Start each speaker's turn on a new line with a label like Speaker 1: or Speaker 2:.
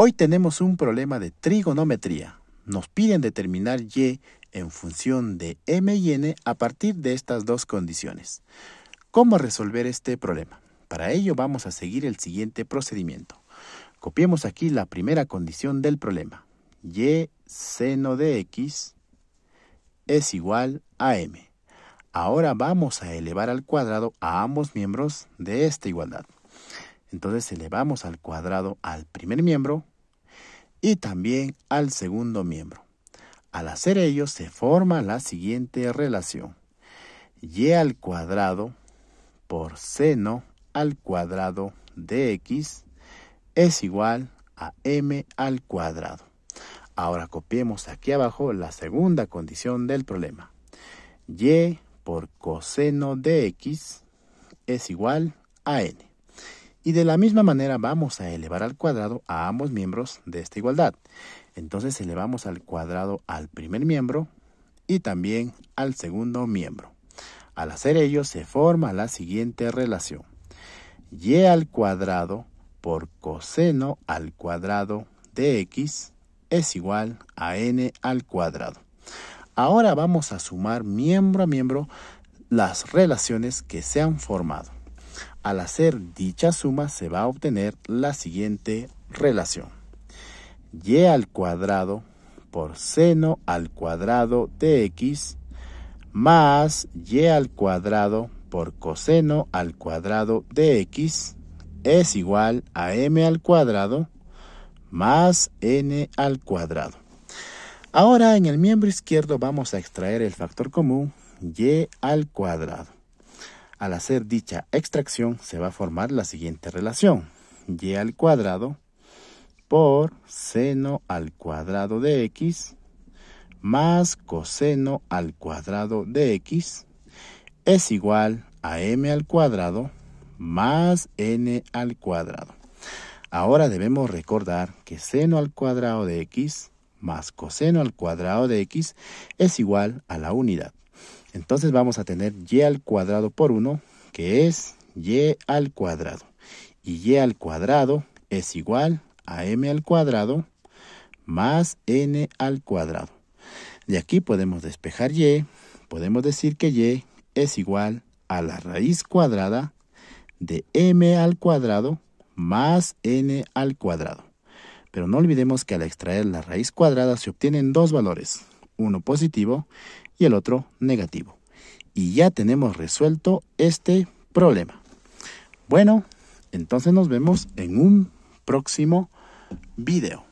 Speaker 1: Hoy tenemos un problema de trigonometría. Nos piden determinar y en función de m y n a partir de estas dos condiciones. ¿Cómo resolver este problema? Para ello vamos a seguir el siguiente procedimiento. Copiemos aquí la primera condición del problema. y seno de x es igual a m. Ahora vamos a elevar al cuadrado a ambos miembros de esta igualdad. Entonces elevamos al cuadrado al primer miembro y también al segundo miembro. Al hacer ello se forma la siguiente relación. y al cuadrado por seno al cuadrado de x es igual a m al cuadrado. Ahora copiemos aquí abajo la segunda condición del problema. y por coseno de x es igual a n y de la misma manera vamos a elevar al cuadrado a ambos miembros de esta igualdad. Entonces elevamos al cuadrado al primer miembro y también al segundo miembro. Al hacer ello se forma la siguiente relación. y al cuadrado por coseno al cuadrado de x es igual a n al cuadrado. Ahora vamos a sumar miembro a miembro las relaciones que se han formado. Al hacer dicha suma se va a obtener la siguiente relación. y al cuadrado por seno al cuadrado de x más y al cuadrado por coseno al cuadrado de x es igual a m al cuadrado más n al cuadrado. Ahora en el miembro izquierdo vamos a extraer el factor común y al cuadrado. Al hacer dicha extracción se va a formar la siguiente relación. y al cuadrado por seno al cuadrado de x más coseno al cuadrado de x es igual a m al cuadrado más n al cuadrado. Ahora debemos recordar que seno al cuadrado de x más coseno al cuadrado de x es igual a la unidad. Entonces vamos a tener y al cuadrado por 1, que es y al cuadrado. Y y al cuadrado es igual a m al cuadrado más n al cuadrado. De aquí podemos despejar y, podemos decir que y es igual a la raíz cuadrada de m al cuadrado más n al cuadrado. Pero no olvidemos que al extraer la raíz cuadrada se obtienen dos valores, uno positivo y el otro negativo. Y ya tenemos resuelto este problema. Bueno, entonces nos vemos en un próximo video.